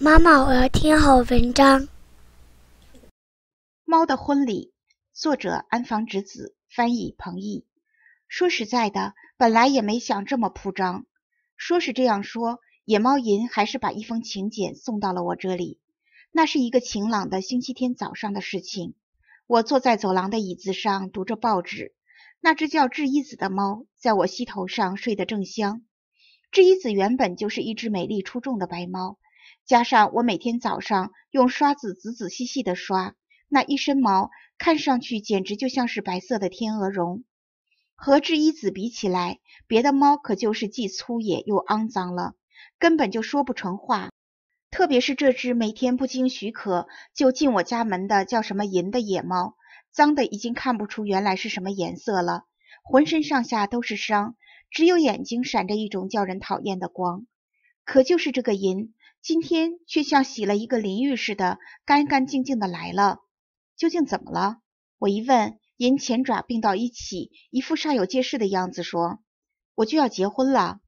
妈妈，我要听好文章。《猫的婚礼》，作者安房直子，翻译彭懿。说实在的，本来也没想这么铺张。说是这样说，野猫银还是把一封请柬送到了我这里。那是一个晴朗的星期天早上的事情。我坐在走廊的椅子上读着报纸，那只叫智一子的猫在我膝头上睡得正香。智一子原本就是一只美丽出众的白猫。加上我每天早上用刷子仔仔细细的刷，那一身毛看上去简直就像是白色的天鹅绒。和织衣子比起来，别的猫可就是既粗野又肮脏了，根本就说不成话。特别是这只每天不经许可就进我家门的叫什么银的野猫，脏的已经看不出原来是什么颜色了，浑身上下都是伤，只有眼睛闪着一种叫人讨厌的光。可就是这个银。今天却像洗了一个淋浴似的，干干净净的来了。究竟怎么了？我一问，银前爪并到一起，一副煞有介事的样子说：“我就要结婚了。”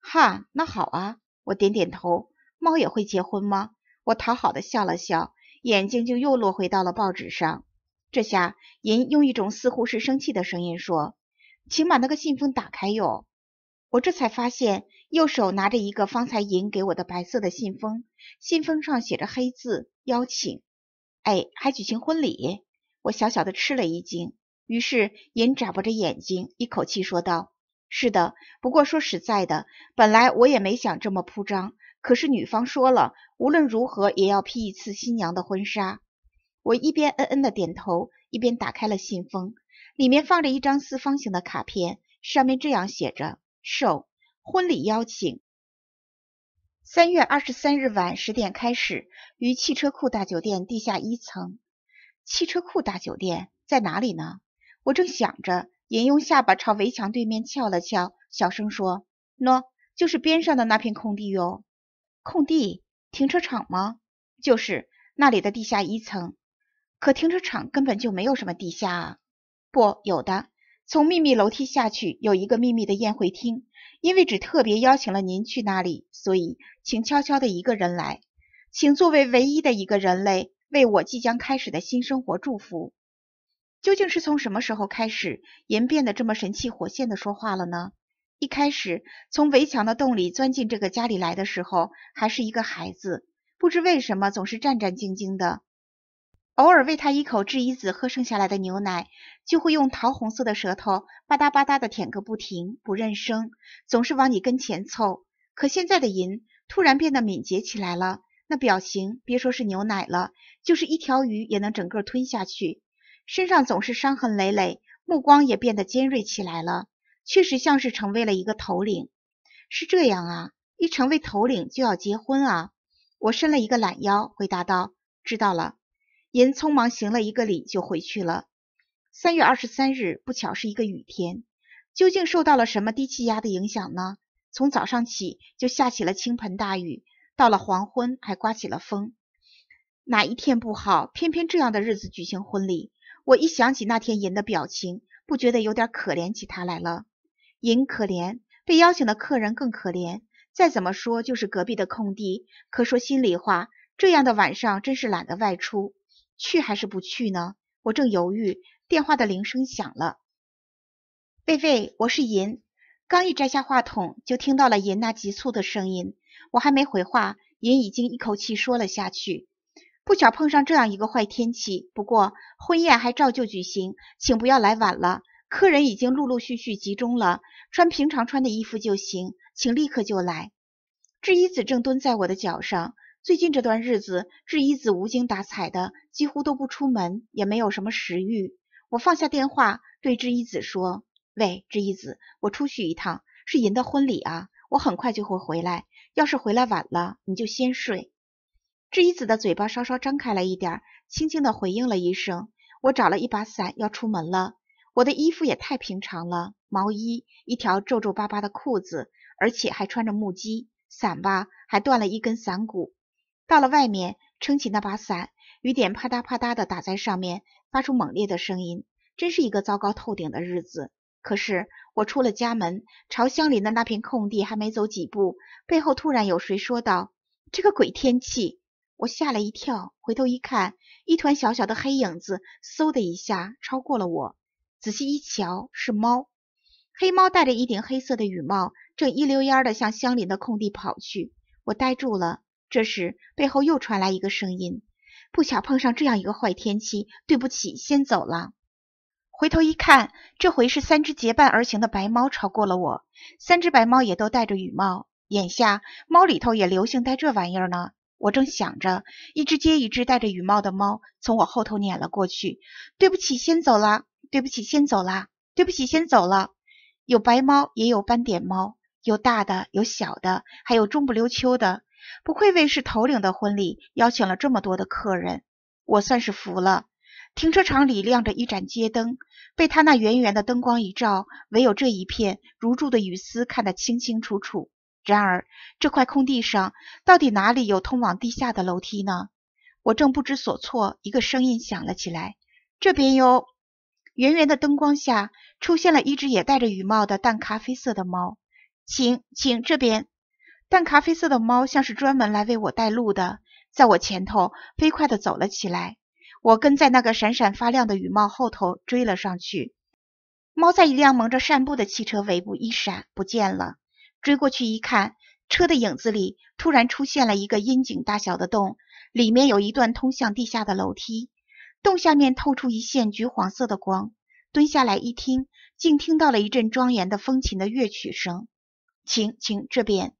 哈，那好啊！我点点头。猫也会结婚吗？我讨好的笑了笑，眼睛就又落回到了报纸上。这下，银用一种似乎是生气的声音说：“请把那个信封打开哟。”我这才发现。右手拿着一个方才银给我的白色的信封，信封上写着黑字“邀请”。哎，还举行婚礼？我小小的吃了一惊。于是银眨巴着眼睛，一口气说道：“是的，不过说实在的，本来我也没想这么铺张。可是女方说了，无论如何也要披一次新娘的婚纱。”我一边嗯嗯的点头，一边打开了信封，里面放着一张四方形的卡片，上面这样写着：“寿。”婚礼邀请，三月二十三日晚十点开始，于汽车库大酒店地下一层。汽车库大酒店在哪里呢？我正想着，引用下巴朝围墙对面翘了翘，小声说：“喏，就是边上的那片空地哟。”空地？停车场吗？就是那里的地下一层。可停车场根本就没有什么地下啊！不，有的。从秘密楼梯下去，有一个秘密的宴会厅。因为只特别邀请了您去那里，所以请悄悄的一个人来，请作为唯一的一个人类，为我即将开始的新生活祝福。究竟是从什么时候开始，您变得这么神气活现的说话了呢？一开始从围墙的洞里钻进这个家里来的时候，还是一个孩子，不知为什么总是战战兢兢的。偶尔喂他一口质疑子喝剩下来的牛奶，就会用桃红色的舌头吧嗒吧嗒的舔个不停，不认生，总是往你跟前凑。可现在的银突然变得敏捷起来了，那表情别说是牛奶了，就是一条鱼也能整个吞下去，身上总是伤痕累累，目光也变得尖锐起来了，确实像是成为了一个头领。是这样啊，一成为头领就要结婚啊。我伸了一个懒腰，回答道：“知道了。”银匆忙行了一个礼，就回去了。三月二十三日，不巧是一个雨天。究竟受到了什么低气压的影响呢？从早上起就下起了倾盆大雨，到了黄昏还刮起了风。哪一天不好，偏偏这样的日子举行婚礼。我一想起那天银的表情，不觉得有点可怜起他来了。银可怜，被邀请的客人更可怜。再怎么说，就是隔壁的空地。可说心里话，这样的晚上真是懒得外出。去还是不去呢？我正犹豫，电话的铃声响了。喂喂，我是银。刚一摘下话筒，就听到了银那急促的声音。我还没回话，银已经一口气说了下去。不巧碰上这样一个坏天气，不过婚宴还照旧举行，请不要来晚了。客人已经陆陆续续集中了，穿平常穿的衣服就行，请立刻就来。制衣子正蹲在我的脚上。最近这段日子，智一子无精打采的，几乎都不出门，也没有什么食欲。我放下电话，对智一子说：“喂，智一子，我出去一趟，是银的婚礼啊，我很快就会回来。要是回来晚了，你就先睡。”智一子的嘴巴稍稍张开了一点，轻轻的回应了一声。我找了一把伞，要出门了。我的衣服也太平常了，毛衣，一条皱皱巴巴的裤子，而且还穿着木屐。伞吧，还断了一根伞骨。到了外面，撑起那把伞，雨点啪嗒啪嗒的打在上面，发出猛烈的声音，真是一个糟糕透顶的日子。可是我出了家门，朝相邻的那片空地还没走几步，背后突然有谁说道：“这个鬼天气！”我吓了一跳，回头一看，一团小小的黑影子，嗖的一下超过了我。仔细一瞧，是猫，黑猫戴着一顶黑色的雨帽，正一溜烟的向相邻的空地跑去。我呆住了。这时，背后又传来一个声音：“不巧碰上这样一个坏天气，对不起，先走了。”回头一看，这回是三只结伴而行的白猫超过了我。三只白猫也都戴着雨帽，眼下猫里头也流行戴这玩意儿呢。我正想着，一只接一只戴着雨帽的猫从我后头撵了过去。“对不起，先走了。”“对不起，先走了。”“对不起，先走了。”有白猫，也有斑点猫，有大的，有小的，还有中不溜秋的。不愧为是头领的婚礼，邀请了这么多的客人，我算是服了。停车场里亮着一盏街灯，被它那圆圆的灯光一照，唯有这一片如注的雨丝看得清清楚楚。然而，这块空地上到底哪里有通往地下的楼梯呢？我正不知所措，一个声音响了起来：“这边哟。”圆圆的灯光下出现了一只也戴着雨帽的淡咖啡色的猫，请，请这边。但咖啡色的猫像是专门来为我带路的，在我前头飞快地走了起来。我跟在那个闪闪发亮的羽毛后头追了上去。猫在一辆蒙着苫布的汽车尾部一闪不见了。追过去一看，车的影子里突然出现了一个阴井大小的洞，里面有一段通向地下的楼梯。洞下面透出一线橘黄色的光。蹲下来一听，竟听到了一阵庄严的风琴的乐曲声。请，请这边。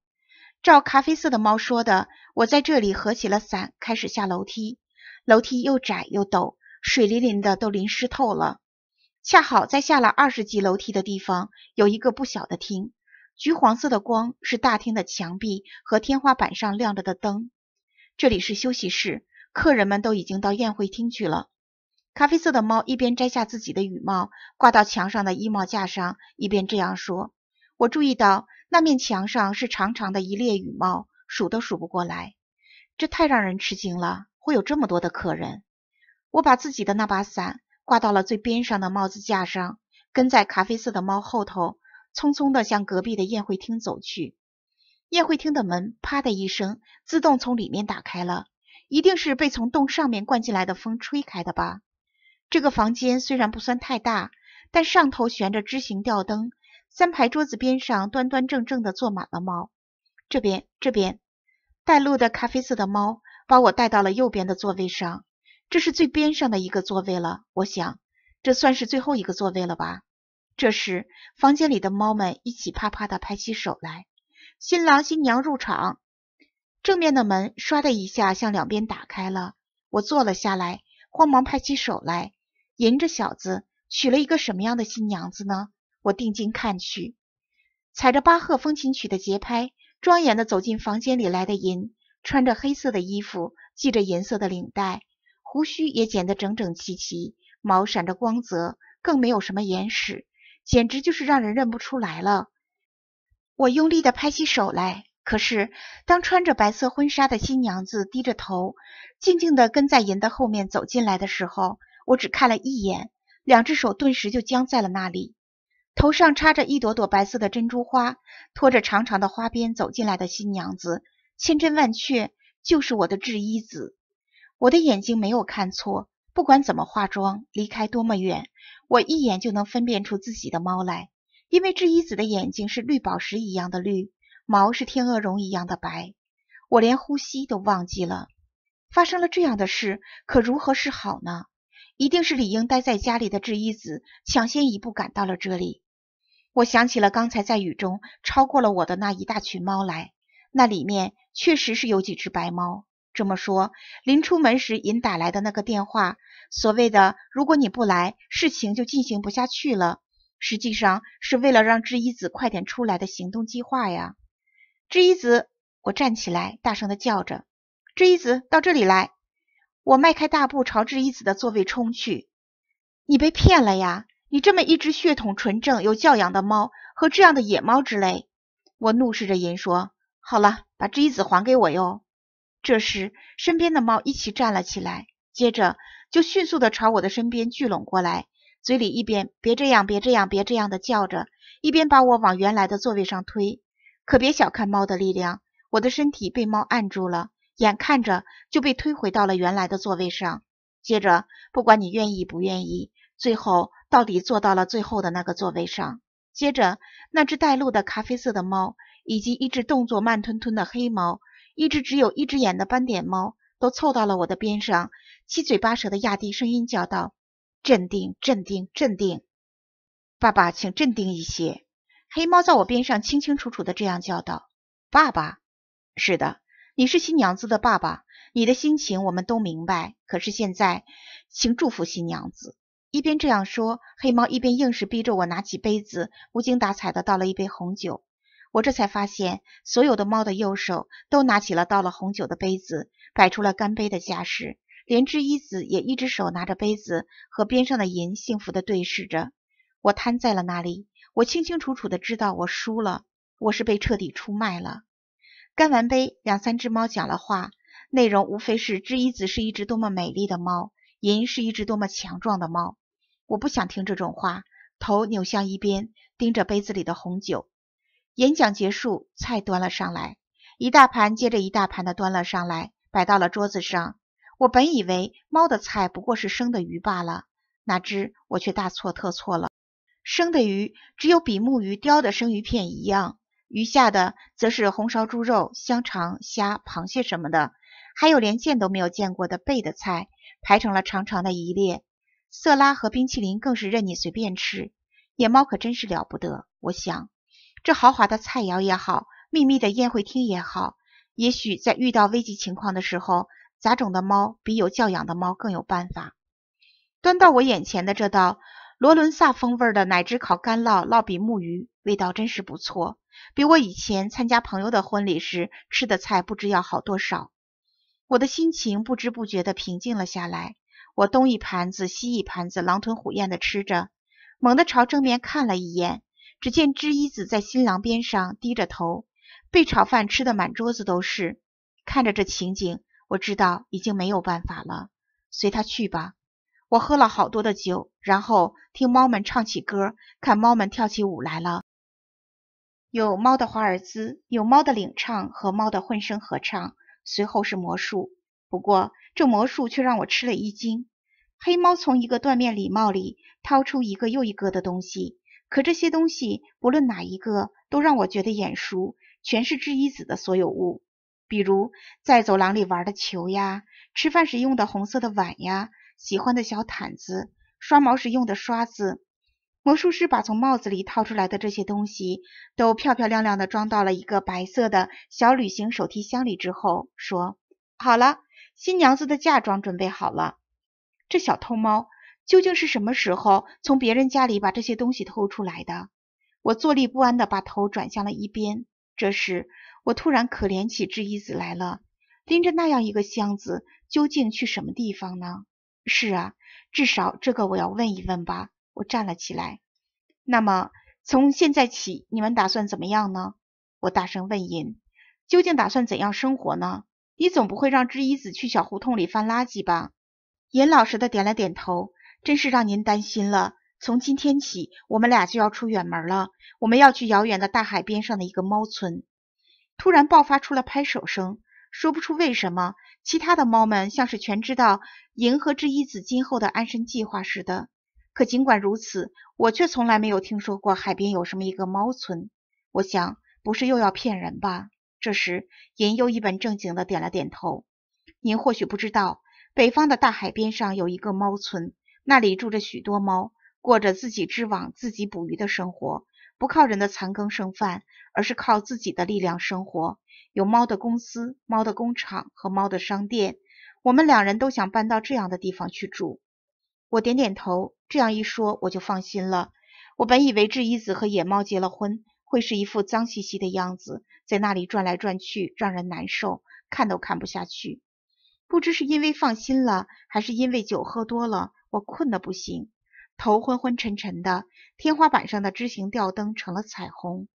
照咖啡色的猫说的，我在这里合起了伞，开始下楼梯。楼梯又窄又陡，水淋淋的都淋湿透了。恰好在下了二十级楼梯的地方，有一个不小的厅。橘黄色的光是大厅的墙壁和天花板上亮着的灯。这里是休息室，客人们都已经到宴会厅去了。咖啡色的猫一边摘下自己的羽帽，挂到墙上的衣帽架上，一边这样说：“我注意到。”那面墙上是长长的一列雨帽，数都数不过来，这太让人吃惊了，会有这么多的客人。我把自己的那把伞挂到了最边上的帽子架上，跟在咖啡色的猫后头，匆匆地向隔壁的宴会厅走去。宴会厅的门啪的一声自动从里面打开了，一定是被从洞上面灌进来的风吹开的吧。这个房间虽然不算太大，但上头悬着枝形吊灯。三排桌子边上端端正正的坐满了猫。这边，这边，带路的咖啡色的猫把我带到了右边的座位上。这是最边上的一个座位了，我想，这算是最后一个座位了吧？这时，房间里的猫们一起啪啪的拍起手来。新郎新娘入场，正面的门唰的一下向两边打开了。我坐了下来，慌忙拍起手来。迎着小子娶了一个什么样的新娘子呢？我定睛看去，踩着巴赫风琴曲的节拍，庄严的走进房间里来的银，穿着黑色的衣服，系着银色的领带，胡须也剪得整整齐齐，毛闪着光泽，更没有什么眼屎，简直就是让人认不出来了。我用力的拍起手来，可是当穿着白色婚纱的新娘子低着头，静静的跟在银的后面走进来的时候，我只看了一眼，两只手顿时就僵在了那里。头上插着一朵朵白色的珍珠花，拖着长长的花边走进来的新娘子，千真万确就是我的制衣子。我的眼睛没有看错，不管怎么化妆，离开多么远，我一眼就能分辨出自己的猫来。因为制衣子的眼睛是绿宝石一样的绿，毛是天鹅绒一样的白。我连呼吸都忘记了。发生了这样的事，可如何是好呢？一定是理应待在家里的制衣子抢先一步赶到了这里。我想起了刚才在雨中超过了我的那一大群猫来，那里面确实是有几只白猫。这么说，临出门时银打来的那个电话，所谓的如果你不来，事情就进行不下去了，实际上是为了让知一子快点出来的行动计划呀。知一子，我站起来大声的叫着，知一子到这里来！我迈开大步朝知一子的座位冲去。你被骗了呀！你这么一只血统纯正、有教养的猫，和这样的野猫之类，我怒视着银说：“好了，把锥子还给我哟！”这时，身边的猫一起站了起来，接着就迅速的朝我的身边聚拢过来，嘴里一边“别这样，别这样，别这样”的叫着，一边把我往原来的座位上推。可别小看猫的力量，我的身体被猫按住了，眼看着就被推回到了原来的座位上。接着，不管你愿意不愿意，最后。到底坐到了最后的那个座位上。接着，那只带路的咖啡色的猫，以及一只动作慢吞吞的黑猫，一只只有一只眼的斑点猫，都凑到了我的边上，七嘴八舌的压低声音叫道：“镇定，镇定，镇定！爸爸，请镇定一些。”黑猫在我边上清清楚楚的这样叫道：“爸爸，是的，你是新娘子的爸爸，你的心情我们都明白。可是现在，请祝福新娘子。”一边这样说，黑猫一边硬是逼着我拿起杯子，无精打采地倒了一杯红酒。我这才发现，所有的猫的右手都拿起了倒了红酒的杯子，摆出了干杯的架势。连知一子也一只手拿着杯子，和边上的银幸福地对视着。我瘫在了那里，我清清楚楚地知道我输了，我是被彻底出卖了。干完杯，两三只猫讲了话，内容无非是知一子是一只多么美丽的猫，银是一只多么强壮的猫。我不想听这种话，头扭向一边，盯着杯子里的红酒。演讲结束，菜端了上来，一大盘接着一大盘的端了上来，摆到了桌子上。我本以为猫的菜不过是生的鱼罢了，哪知我却大错特错了。生的鱼只有比目鱼雕的生鱼片一样，余下的则是红烧猪肉、香肠、虾、螃蟹什么的，还有连见都没有见过的贝的菜，排成了长长的一列。色拉和冰淇淋更是任你随便吃，野猫可真是了不得。我想，这豪华的菜肴也好，秘密的宴会厅也好，也许在遇到危急情况的时候，杂种的猫比有教养的猫更有办法。端到我眼前的这道罗伦萨风味的奶汁烤干酪烙比目鱼，味道真是不错，比我以前参加朋友的婚礼时吃的菜不知要好多少。我的心情不知不觉地平静了下来。我东一盘子西一盘子狼吞虎咽的吃着，猛地朝正面看了一眼，只见织衣子在新郎边上低着头，被炒饭吃的满桌子都是。看着这情景，我知道已经没有办法了，随他去吧。我喝了好多的酒，然后听猫们唱起歌，看猫们跳起舞来了。有猫的华尔兹，有猫的领唱和猫的混声合唱，随后是魔术。不过，这魔术却让我吃了一惊。黑猫从一个缎面礼帽里掏出一个又一个的东西，可这些东西不论哪一个都让我觉得眼熟，全是知一子的所有物。比如在走廊里玩的球呀，吃饭时用的红色的碗呀，喜欢的小毯子，刷毛时用的刷子。魔术师把从帽子里掏出来的这些东西都漂漂亮亮的装到了一个白色的小旅行手提箱里之后，说：“好了。”新娘子的嫁妆准备好了，这小偷猫究竟是什么时候从别人家里把这些东西偷出来的？我坐立不安的把头转向了一边。这时，我突然可怜起织一子来了，拎着那样一个箱子，究竟去什么地方呢？是啊，至少这个我要问一问吧。我站了起来。那么，从现在起你们打算怎么样呢？我大声问银，究竟打算怎样生活呢？你总不会让织衣子去小胡同里翻垃圾吧？银老实的点了点头。真是让您担心了。从今天起，我们俩就要出远门了。我们要去遥远的大海边上的一个猫村。突然爆发出了拍手声，说不出为什么。其他的猫们像是全知道银和织衣子今后的安身计划似的。可尽管如此，我却从来没有听说过海边有什么一个猫村。我想，不是又要骗人吧？这时，银又一本正经的点了点头。您或许不知道，北方的大海边上有一个猫村，那里住着许多猫，过着自己织网、自己捕鱼的生活，不靠人的残羹剩饭，而是靠自己的力量生活。有猫的公司、猫的工厂和猫的商店。我们两人都想搬到这样的地方去住。我点点头，这样一说我就放心了。我本以为智一子和野猫结了婚。会是一副脏兮兮的样子，在那里转来转去，让人难受，看都看不下去。不知是因为放心了，还是因为酒喝多了，我困得不行，头昏昏沉沉的。天花板上的枝形吊灯成了彩虹，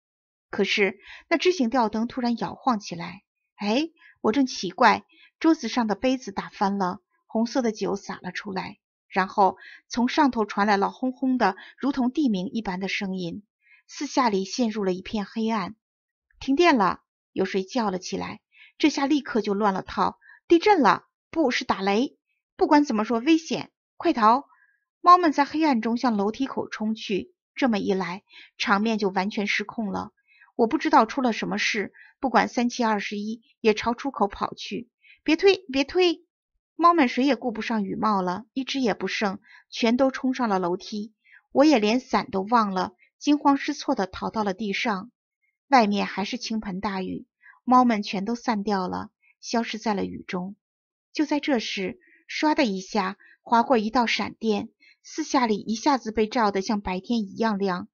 可是那枝形吊灯突然摇晃起来。哎，我正奇怪，桌子上的杯子打翻了，红色的酒洒了出来，然后从上头传来了轰轰的，如同地名一般的声音。四下里陷入了一片黑暗，停电了，有谁叫了起来，这下立刻就乱了套，地震了，不是打雷，不管怎么说，危险，快逃！猫们在黑暗中向楼梯口冲去，这么一来，场面就完全失控了。我不知道出了什么事，不管三七二十一，也朝出口跑去。别推，别推！猫们谁也顾不上雨帽了，一只也不剩，全都冲上了楼梯。我也连伞都忘了。惊慌失措地逃到了地上，外面还是倾盆大雨，猫们全都散掉了，消失在了雨中。就在这时，唰的一下划过一道闪电，四下里一下子被照得像白天一样亮。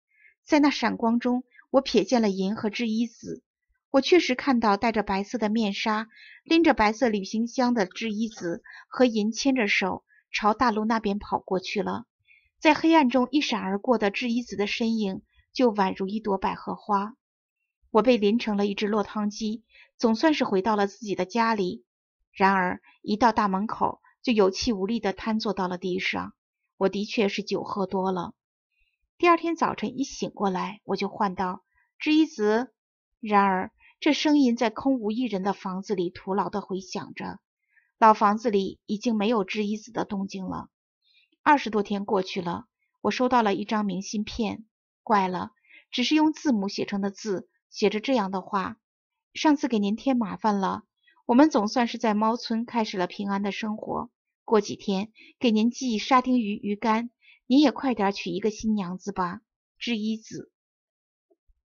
在那闪光中，我瞥见了银和织衣子。我确实看到戴着白色的面纱、拎着白色旅行箱的织衣子和银牵着手朝大路那边跑过去了。在黑暗中一闪而过的智一子的身影，就宛如一朵百合花。我被淋成了一只落汤鸡，总算是回到了自己的家里。然而一到大门口，就有气无力地瘫坐到了地上。我的确是酒喝多了。第二天早晨一醒过来，我就唤道：“知一子。”然而这声音在空无一人的房子里徒劳地回响着。老房子里已经没有知一子的动静了。二十多天过去了，我收到了一张明信片。怪了，只是用字母写成的字，写着这样的话：上次给您添麻烦了，我们总算是在猫村开始了平安的生活。过几天给您寄沙丁鱼鱼干，您也快点娶一个新娘子吧，之一子。